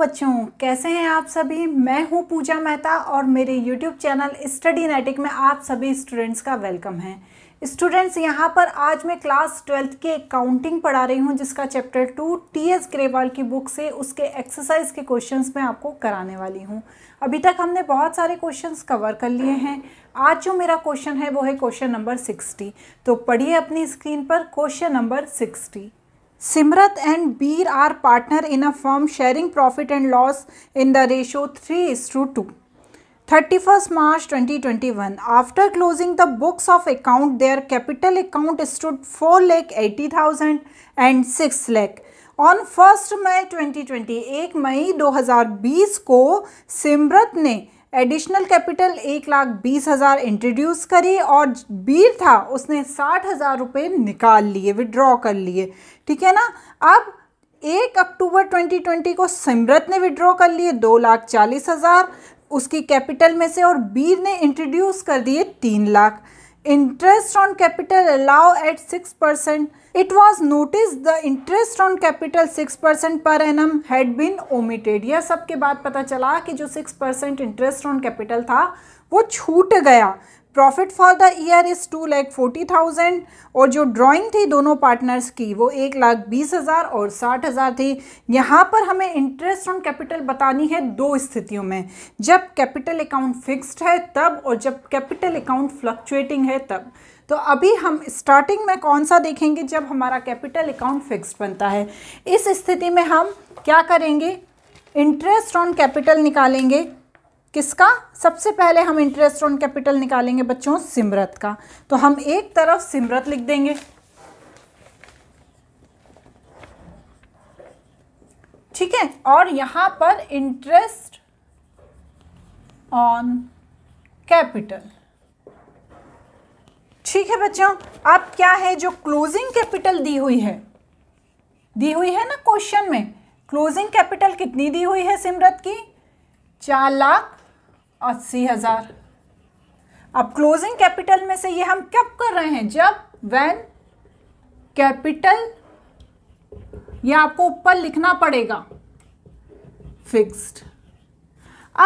बच्चों कैसे हैं आप सभी मैं हूं पूजा मेहता और मेरे यूट्यूब चैनल स्टडी नेटिक में आप सभी स्टूडेंट्स का वेलकम है स्टूडेंट्स यहां पर आज मैं क्लास ट्वेल्थ के काउंटिंग पढ़ा रही हूं जिसका chapter two T S Grewal की बुक से उसके एक्सरसाइज के क्वेश्चंस मैं आपको कराने वाली हूं अभी तक हमने बहुत सारे क्वेश्चंस कवर कर लिए हैं आज जो मेरा क्वेश्चन है वो है क्वेश्चन नंबर सिक्सटी तो पढ़िए अपनी स्क्रीन पर question number sixty Simrat and Beer are partner in a firm sharing profit and loss in the ratio 3 is to 2. 31st March 2021 after closing the books of account their capital account stood 4 lakh 80000 and 6 lakh on first May 2020 1 मई 2020 को सिमरत ने additional capital एक लाख बीस हज़ार introduce करी और बीर था उसने साठ हज़ार रुपये निकाल लिए विड्रॉ कर लिए ठीक है ना अब एक अक्टूबर 2020 को सिमरत ने विड्रॉ कर लिए दो लाख चालीस हज़ार उसकी कैपिटल में से और बीर ने इंट्रोड्यूस कर दिए तीन lakh interest on capital allow at 6%. It was noticed the interest on capital 6% per annum had been omitted. यह सब के बाद पता चला कि जो 6% interest on capital था वो छूट गया profit for the year is two lakh forty thousand और जो ड्राइंग थी दोनों पार्टनर्स की वो एक लाख बीस हज़ार और साठ हज़ार थी यहाँ पर हमें इंटरेस्ट ऑन कैपिटल बतानी है दो स्थितियों में जब कैपिटल अकाउंट फिक्स्ड है तब और जब कैपिटल अकाउंट फ्लक्चुएटिंग है तब तो अभी हम स्टार्टिंग में कौन सा देखेंगे जब हमारा कैपिटल अकाउंट फिक्स्ड बनता है इस स्थिति में हम क्या करेंगे इंटरेस्ट ऑन कैपिटल निकालेंगे किसका सबसे पहले हम इंटरेस्ट ऑन कैपिटल निकालेंगे बच्चों सिमरत का तो हम एक तरफ सिमरत लिख देंगे ठीक है और यहां पर इंटरेस्ट ऑन कैपिटल ठीक है बच्चों अब क्या है जो क्लोजिंग कैपिटल दी हुई है दी हुई है ना क्वेश्चन में क्लोजिंग कैपिटल कितनी दी हुई है सिमरत की चार लाख अस्सी हज़ार अब क्लोजिंग कैपिटल में से ये हम कब कर रहे हैं जब वेन कैपिटल ये आपको ऊपर लिखना पड़ेगा फिक्स्ड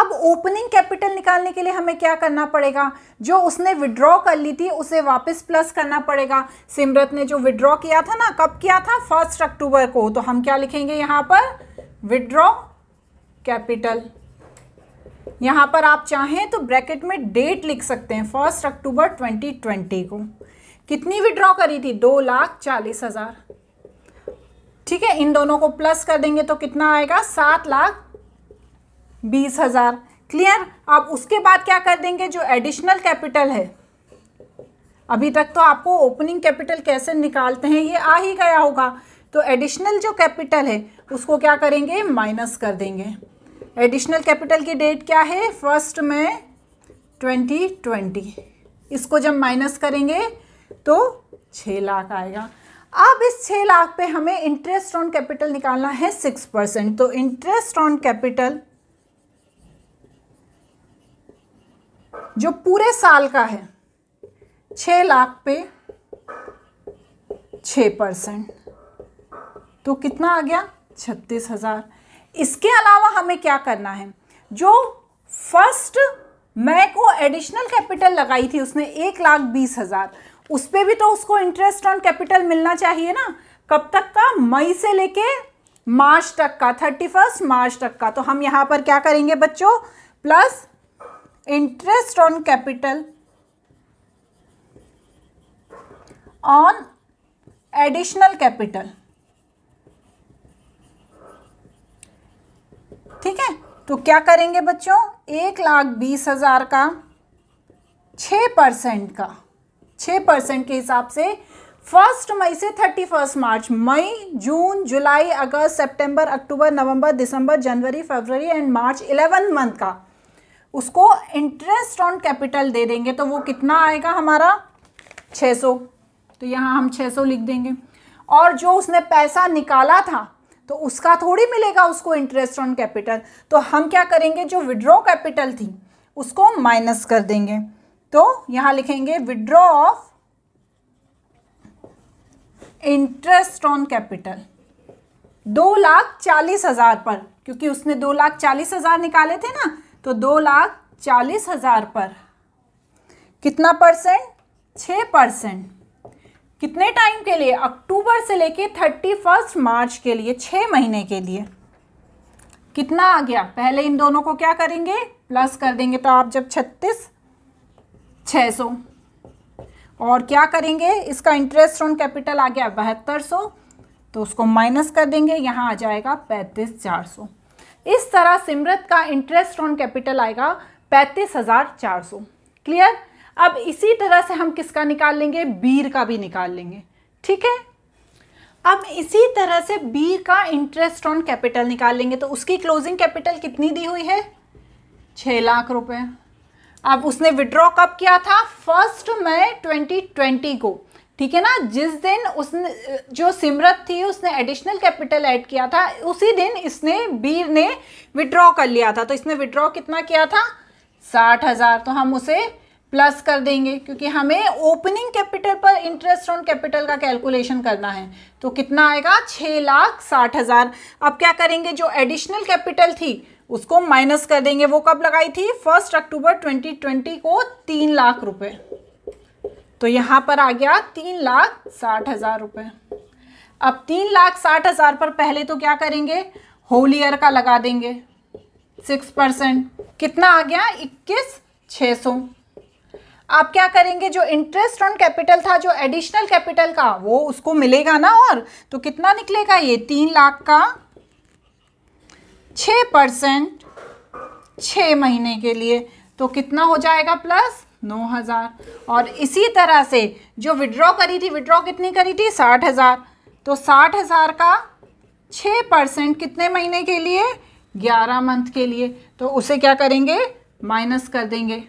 अब ओपनिंग कैपिटल निकालने के लिए हमें क्या करना पड़ेगा जो उसने विड्रॉ कर ली थी उसे वापस प्लस करना पड़ेगा सिमरत ने जो विड्रॉ किया था ना कब किया था फर्स्ट अक्टूबर को तो हम क्या लिखेंगे यहां पर विड्रॉ कैपिटल यहाँ पर आप चाहें तो ब्रैकेट में डेट लिख सकते हैं फर्स्ट अक्टूबर ट्वेंटी ट्वेंटी को कितनी विड्रॉ करी थी दो लाख चालीस हज़ार ठीक है इन दोनों को प्लस कर देंगे तो कितना आएगा सात लाख बीस हज़ार क्लियर आप उसके बाद क्या कर देंगे जो एडिशनल कैपिटल है अभी तक तो आपको ओपनिंग कैपिटल कैसे निकालते हैं ये आ ही गया होगा तो एडिशनल जो कैपिटल है उसको क्या करेंगे माइनस कर देंगे एडिशनल कैपिटल की डेट क्या है फर्स्ट में ट्वेंटी ट्वेंटी इसको जब माइनस करेंगे तो 6 लाख आएगा अब इस 6 लाख पे हमें इंटरेस्ट ऑन कैपिटल निकालना है सिक्स परसेंट तो इंटरेस्ट ऑन कैपिटल जो पूरे साल का है 6 लाख पे 6 परसेंट तो कितना आ गया छत्तीस हज़ार इसके अलावा हमें क्या करना है जो फर्स्ट मैं को एडिशनल कैपिटल लगाई थी उसने एक लाख बीस हज़ार उस पर भी तो उसको इंटरेस्ट ऑन कैपिटल मिलना चाहिए ना कब तक का मई से लेके मार्च तक का थर्टी फर्स्ट मार्च तक का तो हम यहां पर क्या करेंगे बच्चों plus interest on capital on additional capital ठीक है तो क्या करेंगे बच्चों एक लाख बीस हज़ार का छ परसेंट का छ परसेंट के हिसाब से फर्स्ट मई से थर्टी फर्स्ट मार्च मई जून जुलाई अगस्त सितंबर अक्टूबर नवंबर दिसंबर जनवरी फरवरी एंड मार्च इलेवन मंथ का उसको इंटरेस्ट ऑन कैपिटल दे देंगे तो वो कितना आएगा हमारा छ सौ तो यहाँ हम छः सौ लिख देंगे और जो उसने पैसा निकाला था तो उसका थोड़ी मिलेगा उसको इंटरेस्ट ऑन कैपिटल तो हम क्या करेंगे जो विड्रॉ कैपिटल थी उसको माइनस कर देंगे तो यहां लिखेंगे withdraw of interest on capital दो लाख चालीस हज़ार पर क्योंकि उसने दो लाख चालीस हज़ार निकाले थे ना तो दो लाख चालीस हज़ार पर कितना परसेंट छ परसेंट कितने टाइम के लिए अक्टूबर से लेके थर्टी फर्स्ट मार्च के लिए छः महीने के लिए कितना आ गया पहले इन दोनों को क्या करेंगे प्लस कर देंगे तो आप जब छत्तीस छः सौ और क्या करेंगे इसका इंटरेस्ट ऑन कैपिटल आ गया बहत्तर सौ तो उसको माइनस कर देंगे यहाँ आ जाएगा पैंतीस चार सौ इस तरह सिमरत का इंटरेस्ट ऑन कैपिटल आएगा पैंतीस हज़ार चार सौ क्लियर अब इसी तरह से हम किसका निकाल लेंगे बीर का भी निकाल लेंगे ठीक है अब इसी तरह से बीर का इंटरेस्ट ऑन कैपिटल निकाल लेंगे तो उसकी क्लोजिंग कैपिटल कितनी दी हुई है छः लाख रुपए अब उसने विड्रॉ कब किया था फर्स्ट मई ट्वेंटी ट्वेंटी को ठीक है ना जिस दिन उसने जो सिमरत थी उसने एडिशनल कैपिटल ऐड किया था उसी दिन इसने बीर ने विड्रॉ कर लिया था तो इसने विड्रॉ कितना किया था साठ हज़ार तो हम उसे प्लस कर देंगे क्योंकि हमें ओपनिंग कैपिटल पर इंटरेस्ट ऑन कैपिटल का कैलकुलेशन करना है तो कितना आएगा छः लाख साठ हज़ार अब क्या करेंगे जो एडिशनल कैपिटल थी उसको माइनस कर देंगे वो कब लगाई थी फर्स्ट अक्टूबर ट्वेंटी ट्वेंटी को तीन लाख रुपए तो यहाँ पर आ गया तीन लाख साठ हज़ार रुपये अब तीन लाख साठ हज़ार पर पहले तो क्या करेंगे होल ईयर का लगा देंगे सिक्स परसेंट कितना आ गया इक्कीस छः सौ आप क्या करेंगे जो इंटरेस्ट ऑन कैपिटल था जो एडिशनल कैपिटल का वो उसको मिलेगा ना और तो कितना निकलेगा ये तीन लाख का छ परसेंट छ महीने के लिए तो कितना हो जाएगा प्लस नौ हज़ार और इसी तरह से जो विड्रॉ करी थी विड्रॉ कितनी करी थी साठ हज़ार तो साठ हज़ार का छ परसेंट कितने महीने के लिए ग्यारह मंथ के लिए तो उसे क्या करेंगे माइनस कर देंगे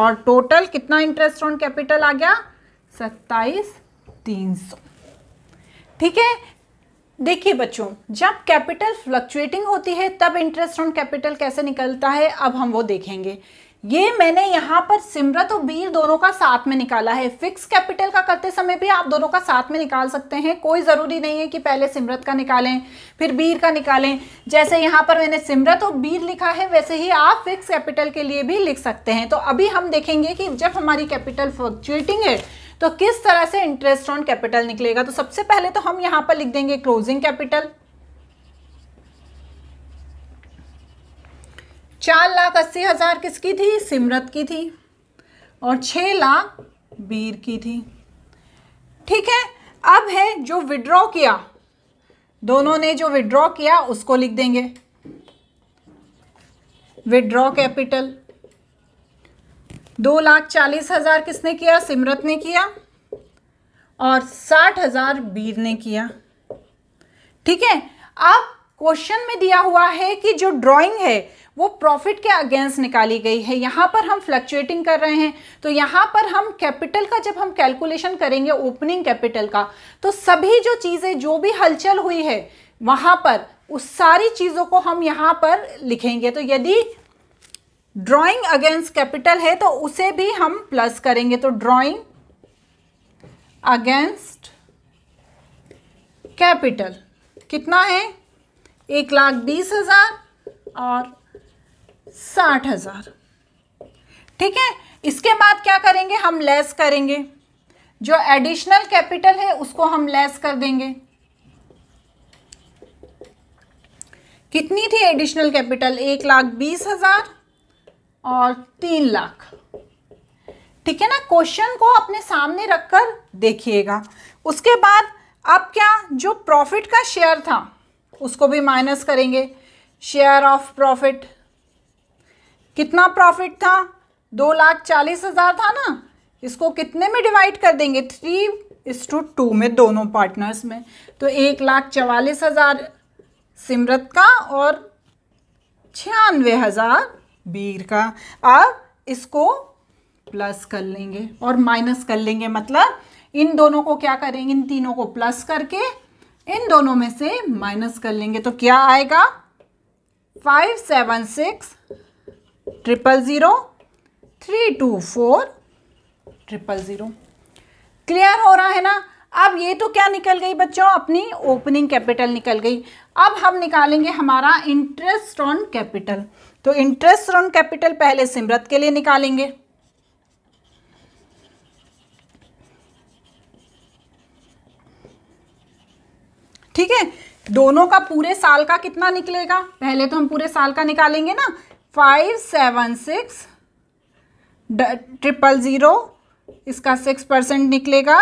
और टोटल कितना इंटरेस्ट ऑन कैपिटल आ गया सत्ताईस तीन सौ ठीक है देखिए बच्चों जब कैपिटल फ्लक्चुएटिंग होती है तब इंटरेस्ट ऑन कैपिटल कैसे निकलता है अब हम वो देखेंगे ये मैंने यहाँ पर सिमरत और बीर दोनों का साथ में निकाला है फिक्स कैपिटल का करते समय भी आप दोनों का साथ में निकाल सकते हैं कोई ज़रूरी नहीं है कि पहले सिमरत का निकालें फिर बीर का निकालें जैसे यहाँ पर मैंने सिमरत और बीर लिखा है वैसे ही आप फिक्स कैपिटल के लिए भी लिख सकते हैं तो अभी हम देखेंगे कि जब हमारी कैपिटल फ्लक्चुएटिंग है तो किस तरह से इंटरेस्ट ऑन कैपिटल निकलेगा तो सबसे पहले तो हम यहाँ पर लिख देंगे क्लोजिंग कैपिटल चार लाख अस्सी हज़ार किसकी थी सिमरत की थी और छः लाख बीर की थी ठीक है अब है जो विड्रॉ किया दोनों ने जो विड्रॉ किया उसको लिख देंगे विड्रॉ कैपिटल दो लाख चालीस हज़ार किसने किया सिमरत ने किया और साठ हज़ार बीर ने किया ठीक है अब क्वेश्चन में दिया हुआ है कि जो ड्राइंग है वो प्रॉफिट के अगेंस्ट निकाली गई है यहाँ पर हम फ्लक्चुएटिंग कर रहे हैं तो यहाँ पर हम कैपिटल का जब हम कैलकुलेशन करेंगे ओपनिंग कैपिटल का तो सभी जो चीज़ें जो भी हलचल हुई है वहाँ पर उस सारी चीज़ों को हम यहाँ पर लिखेंगे तो यदि ड्राइंग अगेंस्ट कैपिटल है तो उसे भी हम प्लस करेंगे तो ड्राइंग अगेंस्ट कैपिटल कितना है एक लाख बीस हज़ार और साठ हज़ार ठीक है इसके बाद क्या करेंगे हम लेस करेंगे जो एडिशनल कैपिटल है उसको हम लेस कर देंगे कितनी थी एडिशनल कैपिटल एक लाख बीस हज़ार और तीन लाख ठीक है ना क्वेश्चन को अपने सामने रखकर देखिएगा उसके बाद अब क्या जो प्रॉफिट का शेयर था उसको भी माइनस करेंगे शेयर ऑफ प्रॉफिट कितना प्रॉफिट था दो लाख चालीस हज़ार था ना इसको कितने में डिवाइड कर देंगे थ्री इस टू टू में दोनों पार्टनर्स में तो एक लाख चवालीस हज़ार सिमरत का और छियानवे हज़ार बीर का अब इसको प्लस कर लेंगे और माइनस कर लेंगे मतलब इन दोनों को क्या करेंगे इन तीनों को प्लस करके इन दोनों में से माइनस कर लेंगे तो क्या आएगा five seven six triple zero three two four triple zero clear हो रहा है ना अब ये तो क्या निकल गई बच्चों अपनी ओपनिंग कैपिटल निकल गई अब हम निकालेंगे हमारा इंटरेस्ट ऑन कैपिटल तो इंटरेस्ट ऑन कैपिटल पहले सिमरत के लिए निकालेंगे ठीक है दोनों का पूरे साल का कितना निकलेगा पहले तो हम पूरे साल का निकालेंगे ना five seven six triple zero इसका सिक्स परसेंट निकलेगा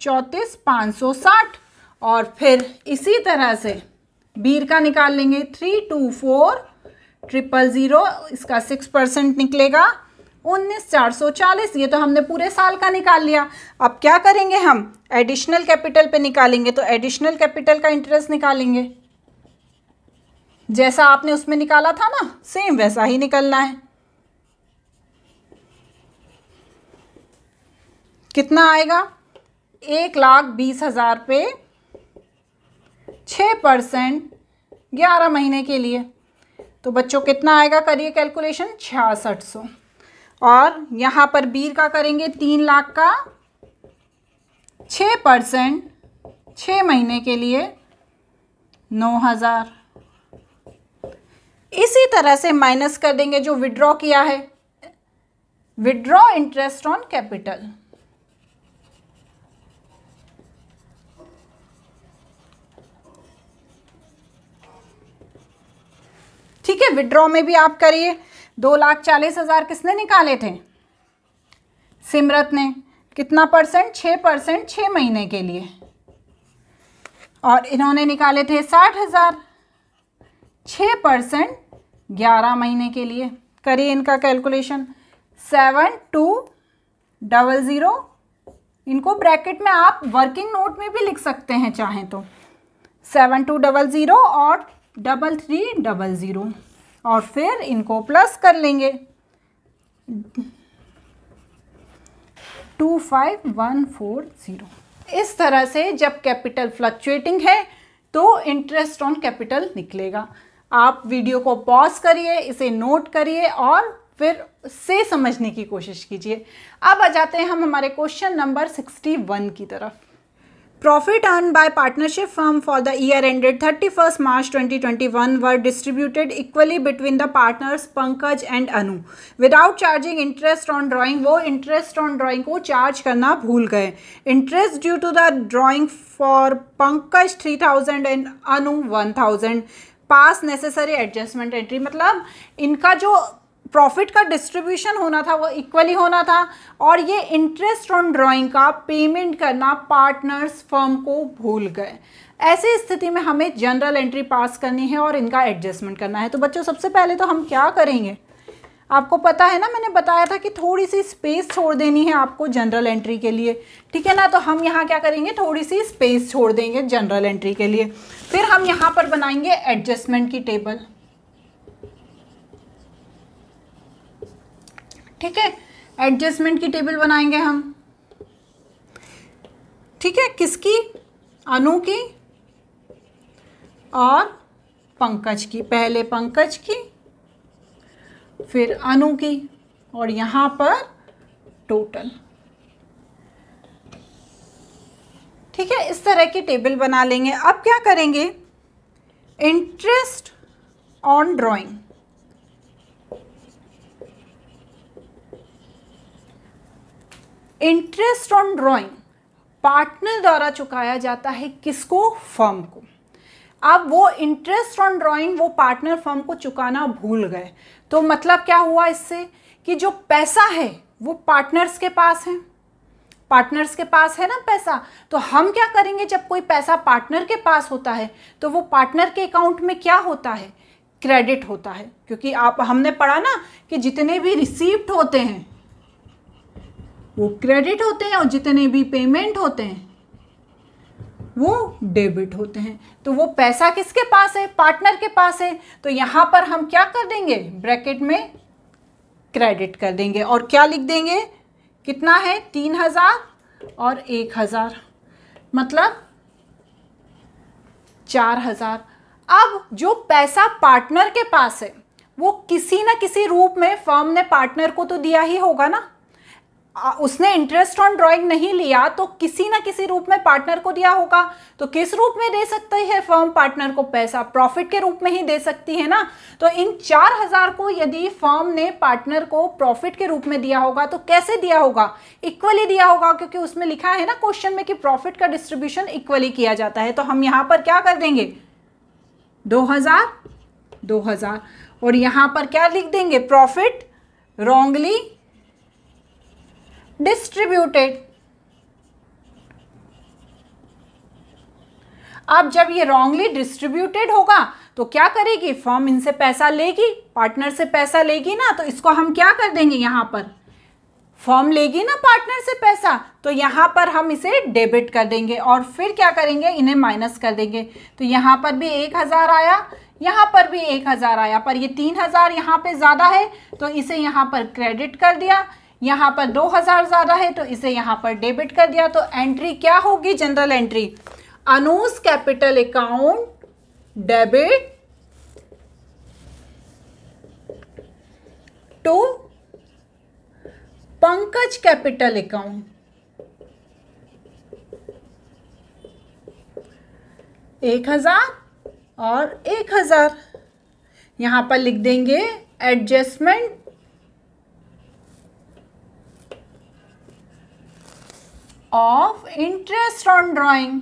चौंतीस पाँच सौ साठ और फिर इसी तरह से बीर का निकाल लेंगे three two four triple zero इसका सिक्स परसेंट निकलेगा उन्नीस चार सौ चालीस ये तो हमने पूरे साल का निकाल लिया अब क्या करेंगे हम एडिशनल कैपिटल पे निकालेंगे तो एडिशनल कैपिटल का इंटरेस्ट निकालेंगे जैसा आपने उसमें निकाला था ना सेम वैसा ही निकलना है कितना आएगा एक लाख बीस हज़ार पे छ परसेंट ग्यारह महीने के लिए तो बच्चों कितना आएगा करिए कैलकुलेशन छियासठ सौ और यहां पर बीर का करेंगे तीन लाख का छ परसेंट छ महीने के लिए नौ हज़ार इसी तरह से माइनस कर देंगे जो विड्रॉ किया है विड्रॉ इंटरेस्ट ऑन कैपिटल ठीक है विड्रॉ में भी आप करिए दो लाख चालीस हजार किसने निकाले थे सिमरत ने कितना परसेंट छ परसेंट छ महीने के लिए और इन्होंने निकाले थे साठ हज़ार छ परसेंट ग्यारह महीने के लिए करिए इनका calculation seven two double zero इनको ब्रैकेट में आप वर्किंग नोट में भी लिख सकते हैं चाहें तो सेवन टू डबल ज़ीरो और डबल थ्री डबल ज़ीरो और फिर इनको प्लस कर लेंगे two five one four zero इस तरह से जब कैपिटल फ्लक्चुएटिंग है तो इंटरेस्ट ऑन कैपिटल निकलेगा आप वीडियो को पॉज करिए इसे नोट करिए और फिर से समझने की कोशिश कीजिए अब आ जाते हैं हम हमारे क्वेश्चन नंबर सिक्सटी वन की तरफ profit earn by partnership firm for the year ended first March twenty twenty one were distributed equally between the partners Pankaj and Anu without charging interest on drawing वो इंटरेस्ट ऑन ड्राॅइंग को charge करना भूल गए interest due to the drawing for Pankaj three thousand and Anu one thousand pass necessary adjustment entry मतलब इनका जो profit का distribution होना था वो इक्वली होना था और ये इंटरेस्ट ऑन ड्राइंग का पेमेंट करना पार्टनर्स फर्म को भूल गए ऐसी स्थिति में हमें जनरल एंट्री पास करनी है और इनका एडजस्टमेंट करना है तो बच्चों सबसे पहले तो हम क्या करेंगे आपको पता है ना मैंने बताया था कि थोड़ी सी स्पेस छोड़ देनी है आपको जनरल एंट्री के लिए ठीक है ना तो हम यहाँ क्या करेंगे थोड़ी सी स्पेस छोड़ देंगे जनरल एंट्री के लिए फिर हम यहाँ पर बनाएंगे एडजस्टमेंट की टेबल ठीक है एडजस्टमेंट की टेबल बनाएंगे हम ठीक है किसकी अनु की और पंकज की पहले पंकज की फिर अनु की और यहाँ पर टोटल ठीक है इस तरह की टेबल बना लेंगे अब क्या करेंगे interest on drawing interest on drawing partner द्वारा चुकाया जाता है किसको फर्म को अब वो इंटरेस्ट ऑन ड्राइंग वो पार्टनर फर्म को चुकाना भूल गए तो मतलब क्या हुआ इससे कि जो पैसा है वो पार्टनर्स के पास है पार्टनर्स के पास है ना पैसा तो हम क्या करेंगे जब कोई पैसा पार्टनर के पास होता है तो वो पार्टनर के अकाउंट में क्या होता है क्रेडिट होता है क्योंकि आप हमने पढ़ा ना कि जितने भी रिसीव्ड होते हैं वो क्रेडिट होते हैं और जितने भी पेमेंट होते हैं वो डेबिट होते हैं तो वो पैसा किसके पास है पार्टनर के पास है तो यहाँ पर हम क्या कर देंगे ब्रैकेट में क्रेडिट कर देंगे और क्या लिख देंगे कितना है तीन हज़ार और एक हज़ार मतलब चार हज़ार अब जो पैसा पार्टनर के पास है वो किसी न किसी रूप में फर्म ने पार्टनर को तो दिया ही होगा ना उसने इंटरेस्ट ऑन ड्राइंग नहीं लिया तो किसी ना किसी रूप में पार्टनर को दिया होगा तो किस रूप में दे सकते हैं फर्म पार्टनर को पैसा प्रॉफिट के रूप में ही दे सकती है ना तो इन चार हजार को यदि फर्म ने पार्टनर को प्रॉफिट के रूप में दिया होगा तो कैसे दिया होगा इक्वली दिया होगा क्योंकि उसमें लिखा है ना क्वेश्चन में कि प्रॉफिट का डिस्ट्रीब्यूशन इक्वली किया जाता है तो हम यहां पर क्या कर देंगे दो हजार दो हजार और यहां पर क्या लिख देंगे प्रॉफिट रॉन्गली डिस्ट्रीब्यूटेड अब जब ये रॉन्गली डिस्ट्रीब्यूटेड होगा तो क्या करेगी फॉर्म इनसे पैसा लेगी पार्टनर से पैसा लेगी ना तो इसको हम क्या कर देंगे यहां पर फॉर्म लेगी ना पार्टनर से पैसा तो यहां पर हम इसे डेबिट कर देंगे और फिर क्या करेंगे इन्हें माइनस कर देंगे तो यहां पर भी एक हज़ार आया यहां पर भी एक हज़ार आया पर ये तीन हज़ार यहां पर ज़्यादा है तो इसे यहां पर क्रेडिट कर दिया यहाँ पर 2000 ज़्यादा है तो इसे यहाँ पर डेबिट कर दिया तो एंट्री क्या होगी general entry Anu's capital account debit to Pankaj capital account एक हजार और एक हजार यहां पर लिख देंगे adjustment of interest on drawing.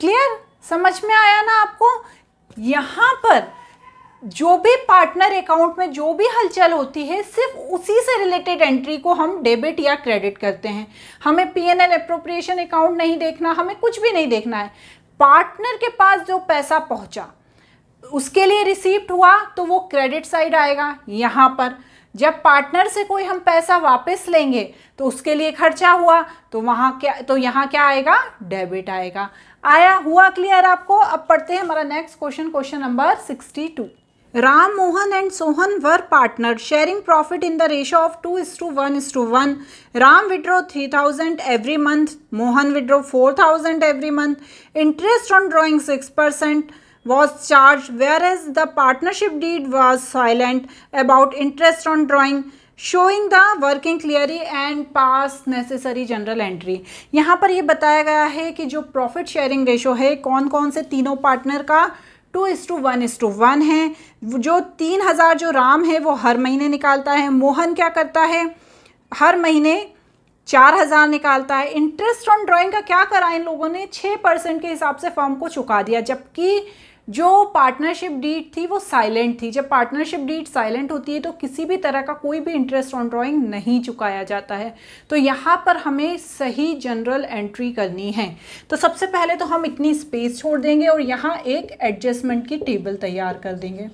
Clear समझ में आया ना आपको यहां पर जो भी पार्टनर अकाउंट में जो भी हलचल होती है सिर्फ उसी से रिलेटेड एंट्री को हम डेबिट या क्रेडिट करते हैं हमें P N L appropriation account नहीं देखना हमें कुछ भी नहीं देखना है पार्टनर के पास जो पैसा पहुंचा उसके लिए रिसीप्ट हुआ तो वो क्रेडिट साइड आएगा यहाँ पर जब पार्टनर से कोई हम पैसा वापस लेंगे तो उसके लिए खर्चा हुआ तो वहाँ क्या तो यहाँ क्या आएगा डेबिट आएगा आया हुआ क्लियर आपको अब पढ़ते हैं हमारा next question question number sixty two Ram Mohan and Sohan were partner sharing profit in the ratio of two is to one is to one Ram withdrew three thousand every month Mohan withdrew four thousand every month interest on drawing six percent was charged whereas the partnership deed was silent about interest on drawing showing the working clearly and pass necessary general entry यहाँ पर ये बताया गया है कि जो profit sharing ratio है कौन कौन से तीनों पार्टनर का two is to one is to one है जो तीन हज़ार जो राम है वो हर महीने निकालता है मोहन क्या करता है हर महीने चार हज़ार निकालता है इंटरेस्ट ऑन ड्राइंग का क्या करा इन लोगों ने छः परसेंट के हिसाब से फर्म को चुका दिया जबकि जो पार्टनरशिप डीट थी वो साइलेंट थी जब पार्टनरशिप डीट साइलेंट होती है तो किसी भी तरह का कोई भी इंटरेस्ट ऑन ड्राइंग नहीं चुकाया जाता है तो यहाँ पर हमें सही जनरल एंट्री करनी है तो सबसे पहले तो हम इतनी स्पेस छोड़ देंगे और यहाँ एक एडजस्टमेंट की टेबल तैयार कर देंगे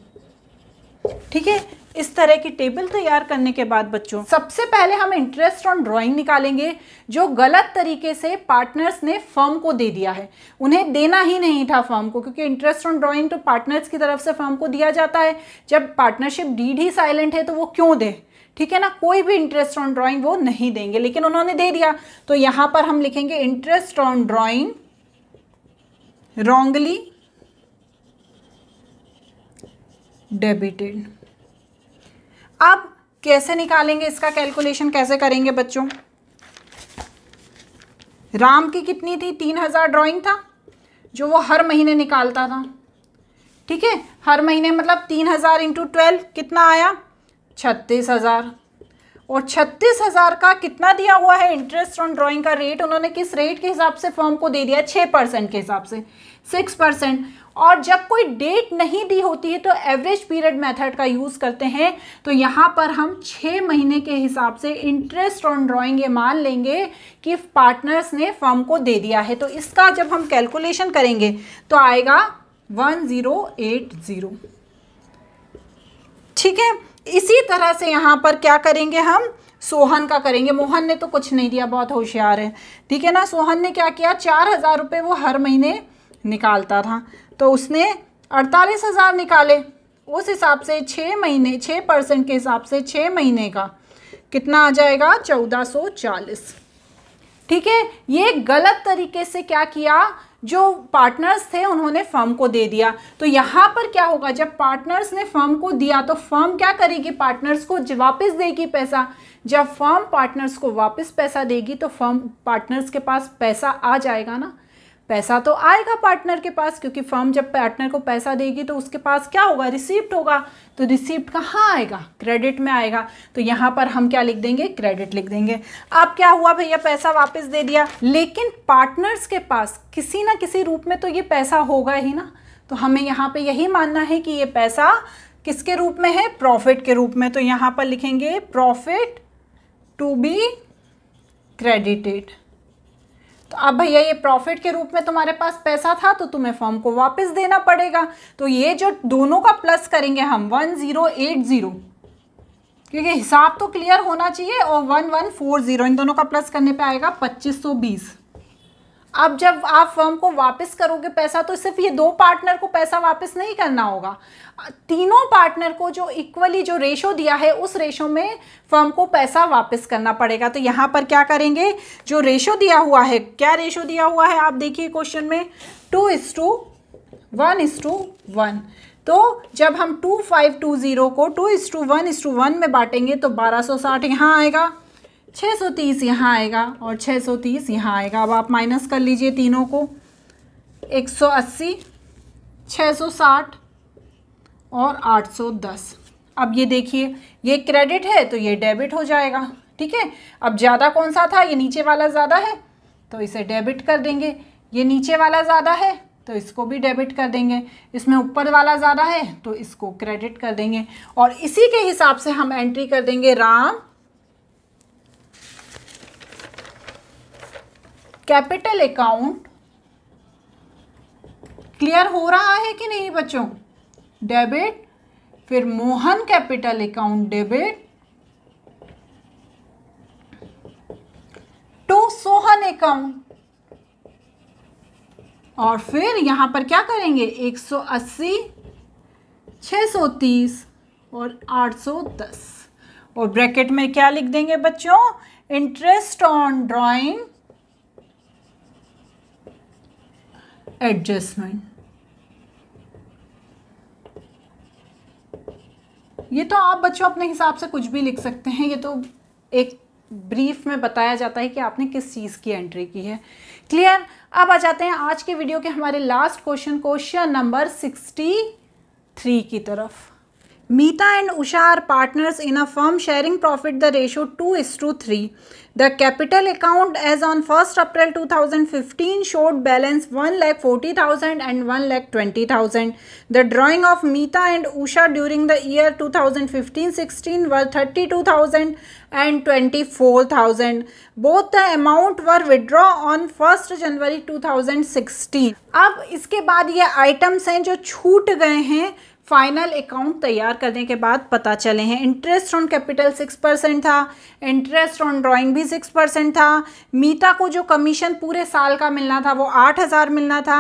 ठीक है इस तरह की टेबल तैयार करने के बाद बच्चों सबसे पहले हम इंटरेस्ट ऑन ड्राइंग निकालेंगे जो गलत तरीके से पार्टनर्स ने फर्म को दे दिया है उन्हें देना ही नहीं था फर्म को क्योंकि इंटरेस्ट ऑन ड्राइंग तो पार्टनर्स की तरफ से फर्म को दिया जाता है जब पार्टनरशिप डीड ही साइलेंट है तो वो क्यों दे ठीक है ना कोई भी इंटरेस्ट ऑन ड्रॉइंग वो नहीं देंगे लेकिन उन्होंने दे दिया तो यहां पर हम लिखेंगे interest on drawing wrongly debited अब कैसे निकालेंगे इसका कैलकुलेशन कैसे करेंगे बच्चों राम की कितनी थी तीन हज़ार ड्रॉइंग था जो वो हर महीने निकालता था ठीक है हर महीने मतलब तीन हज़ार इंटू ट्वेल्व कितना आया छत्तीस हज़ार और छत्तीस हज़ार का कितना दिया हुआ है इंटरेस्ट ऑन ड्राइंग का रेट उन्होंने किस रेट के हिसाब से फॉर्म को दे दिया छः परसेंट के हिसाब से सिक्स परसेंट और जब कोई डेट नहीं दी होती है तो एवरेज पीरियड मेथड का यूज़ करते हैं तो यहाँ पर हम छः महीने के हिसाब से इंटरेस्ट ऑन ड्राइंग ये मान लेंगे कि पार्टनर्स ने फर्म को दे दिया है तो इसका जब हम कैलकुलेशन करेंगे तो आएगा वन ज़ीरो एट ज़ीरो ठीक है इसी तरह से यहाँ पर क्या करेंगे हम सोहन का करेंगे मोहन ने तो कुछ नहीं दिया बहुत होशियार है ठीक है ना सोहन ने क्या किया चार हज़ार रुपये वो हर महीने निकालता था तो उसने अड़तालीस हज़ार निकाले उस हिसाब से छः महीने छः परसेंट के हिसाब से छः महीने का कितना आ जाएगा चौदह सौ चालीस ठीक है ये गलत तरीके से क्या किया जो पार्टनर्स थे उन्होंने फर्म को दे दिया तो यहाँ पर क्या होगा जब पार्टनर्स ने फर्म को दिया तो फर्म क्या करेगी पार्टनर्स को वापस देगी पैसा जब फर्म पार्टनर्स को वापस पैसा देगी तो फर्म पार्टनर्स के पास पैसा आ जाएगा ना पैसा तो आएगा पार्टनर के पास क्योंकि फर्म जब पार्टनर को पैसा देगी तो उसके पास क्या होगा रिसिप्ट होगा तो रिसिप्ट कहाँ आएगा क्रेडिट में आएगा तो यहाँ पर हम क्या लिख देंगे क्रेडिट लिख देंगे अब क्या हुआ भैया पैसा वापस दे दिया लेकिन पार्टनर्स के पास किसी ना किसी रूप में तो ये पैसा होगा ही ना तो हमें यहाँ पर यही मानना है कि ये पैसा किसके रूप में है प्रॉफिट के रूप में तो यहाँ पर लिखेंगे प्रॉफिट टू बी क्रेडिटेड तो अब भैया ये प्रॉफिट के रूप में तुम्हारे पास पैसा था तो तुम्हें फॉर्म को वापस देना पड़ेगा तो ये जो दोनों का प्लस करेंगे हम वन ज़ीरो एट ज़ीरो क्योंकि हिसाब तो क्लियर होना चाहिए और वन वन फोर ज़ीरो इन दोनों का प्लस करने पे आएगा पच्चीस सौ बीस अब जब आप फर्म को वापस करोगे पैसा तो सिर्फ ये दो पार्टनर को पैसा वापस नहीं करना होगा तीनों पार्टनर को जो इक्वली जो रेशो दिया है उस रेशो में फर्म को पैसा वापस करना पड़ेगा तो यहाँ पर क्या करेंगे जो रेशो दिया हुआ है क्या रेशो दिया हुआ है आप देखिए क्वेश्चन में two is to one is to one तो जब हम टू फाइव टू ज़ीरो को two is to one is to one में बांटेंगे तो बारह सौ साठ यहाँ आएगा छः सौ तीस यहाँ आएगा और छः सौ तीस यहाँ आएगा अब आप माइनस कर लीजिए तीनों को एक सौ अस्सी छः सौ साठ और आठ सौ दस अब ये देखिए ये क्रेडिट है तो ये डेबिट हो जाएगा ठीक है अब ज़्यादा कौन सा था ये नीचे वाला ज़्यादा है तो इसे डेबिट कर देंगे ये नीचे वाला ज़्यादा है तो इसको भी डेबिट कर देंगे इसमें ऊपर वाला ज़्यादा है तो इसको क्रेडिट कर देंगे और इसी के हिसाब से हम एंट्री कर देंगे राम कैपिटल अकाउंट क्लियर हो रहा है कि नहीं बच्चों डेबिट फिर Mohan capital account debit to Sohan account और फिर यहां पर क्या करेंगे 180 630 और 810 और ब्रैकेट में क्या लिख देंगे बच्चों इंटरेस्ट ऑन ड्राइंग एडजस्टमेंट ये तो आप बच्चों अपने हिसाब से कुछ भी लिख सकते हैं ये तो एक ब्रीफ में बताया जाता है कि आपने किस चीज़ की एंट्री की है क्लियर अब आ जाते हैं आज के वीडियो के हमारे last question question number sixty three की तरफ Meeta and Usha are partners in a firm sharing profit the ratio two is to three the capital account as on first April 2015 thousand showed balance one lakh forty thousand and one lakh twenty thousand the drawing of Meeta and Usha during the year two thousand fifteen sixteen were thirty two thousand and twenty four thousand both the amount were withdraw on first January two thousand sixteen अब इसके बाद ये items हैं जो छूट गए हैं final account तैयार करने के बाद पता चले हैं interest on capital six percent था इंटरेस्ट ऑन ड्राइंग भी सिक्स परसेंट था मीता को जो कमीशन पूरे साल का मिलना था वो आठ हज़ार मिलना था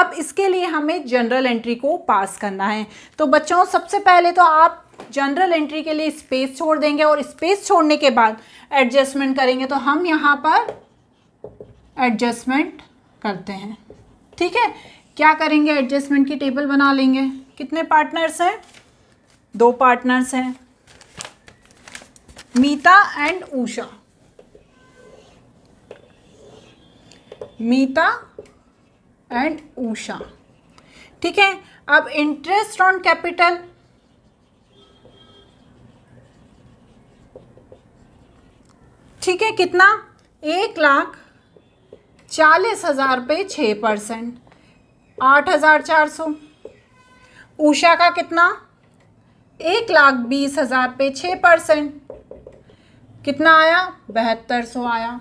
अब इसके लिए हमें जनरल एंट्री को पास करना है तो बच्चों सबसे पहले तो आप जनरल एंट्री के लिए स्पेस छोड़ देंगे और स्पेस छोड़ने के बाद एडजस्टमेंट करेंगे तो हम यहाँ पर एडजस्टमेंट करते हैं ठीक है क्या करेंगे एडजस्टमेंट की टेबल बना लेंगे कितने पार्टनर्स हैं दो पार्टनर्स हैं मीता एंड उषा मीता एंड उषा ठीक है अब इंटरेस्ट ऑन कैपिटल ठीक है कितना एक लाख चालीस हजार पे छ परसेंट आठ हजार चार सौ उषा का कितना एक लाख बीस हज़ार पे छः परसेंट कितना आया बहत्तर सौ आया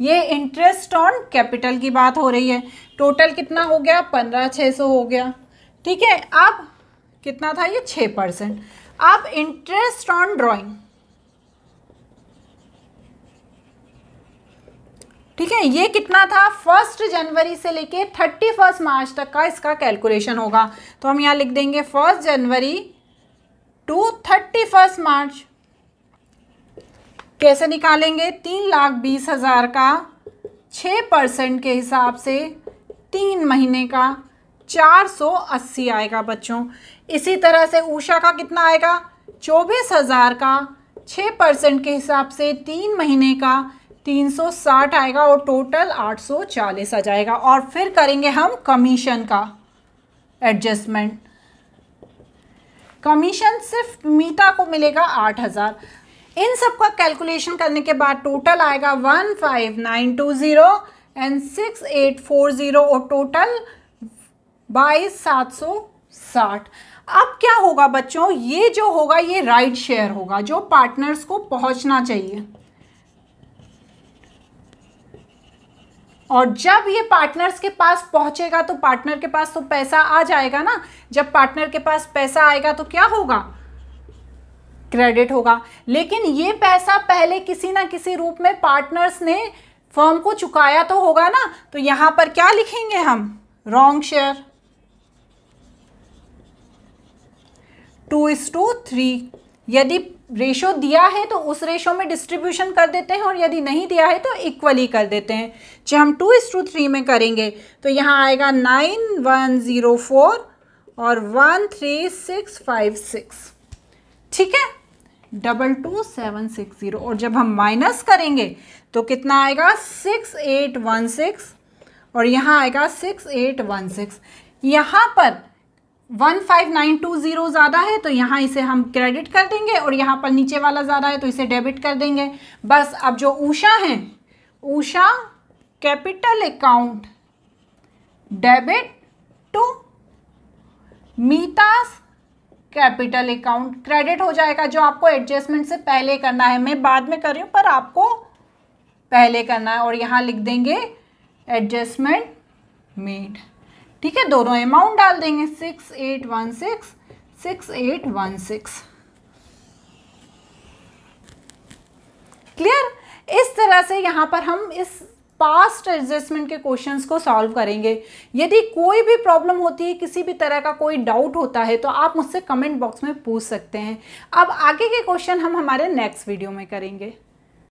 ये इंटरेस्ट ऑन कैपिटल की बात हो रही है टोटल कितना हो गया पंद्रह छः सौ हो गया ठीक है अब कितना था ये छः परसेंट अब इंटरेस्ट ऑन ड्राइंग ठीक है ये कितना था फर्स्ट जनवरी से लेके थर्टी फर्स्ट मार्च तक का इसका कैलकुलेशन होगा तो हम यहाँ लिख देंगे first January to thirty first March कैसे निकालेंगे तीन लाख बीस हज़ार का छः परसेंट के हिसाब से तीन महीने का चार सौ अस्सी आएगा बच्चों इसी तरह से ऊषा का कितना आएगा चौबीस हज़ार का छः परसेंट के हिसाब से तीन महीने का 360 आएगा और टोटल 840 आ जाएगा और फिर करेंगे हम कमीशन का एडजस्टमेंट कमीशन सिर्फ मीता को मिलेगा 8000 इन सब का कैलकुलेशन करने के बाद टोटल आएगा 15920 एंड 6840 और टोटल बाईस सात सौ साठ अब क्या होगा बच्चों ये जो होगा ये राइट शेयर होगा जो पार्टनर्स को पहुंचना चाहिए और जब ये पार्टनर्स के पास पहुंचेगा तो पार्टनर के पास तो पैसा आ जाएगा ना जब पार्टनर के पास पैसा आएगा तो क्या होगा क्रेडिट होगा लेकिन ये पैसा पहले किसी ना किसी रूप में पार्टनर्स ने फर्म को चुकाया तो होगा ना तो यहां पर क्या लिखेंगे हम wrong share two is to three यदि रेशो दिया है तो उस रेशो में डिस्ट्रीब्यूशन कर देते हैं और यदि नहीं दिया है तो इक्वली कर देते हैं जो हम टू इस टू थ्री में करेंगे तो यहाँ आएगा नाइन वन ज़ीरो फोर और one three six five six ठीक है double two seven six zero और जब हम माइनस करेंगे तो कितना आएगा सिक्स एट वन सिक्स और यहाँ आएगा सिक्स एट वन सिक्स यहाँ पर one five nine two zero ज़्यादा है तो यहाँ इसे हम क्रेडिट कर देंगे और यहाँ पर नीचे वाला ज़्यादा है तो इसे डेबिट कर देंगे बस अब जो ऊषा हैं Usha capital account debit to मीतास कैपिटल अकाउंट क्रेडिट हो जाएगा जो आपको एडजस्टमेंट से पहले करना है मैं बाद में कर रही हूँ पर आपको पहले करना है और यहाँ लिख देंगे एडजस्टमेंट मेड ठीक है दोनों अमाउंट डाल देंगे six eight one six six eight one six clear इस तरह से यहां पर हम इस पास्ट एडजस्टमेंट के क्वेश्चंस को सॉल्व करेंगे यदि कोई भी प्रॉब्लम होती है किसी भी तरह का कोई डाउट होता है तो आप मुझसे कमेंट बॉक्स में पूछ सकते हैं अब आगे के क्वेश्चन हम हमारे नेक्स्ट वीडियो में करेंगे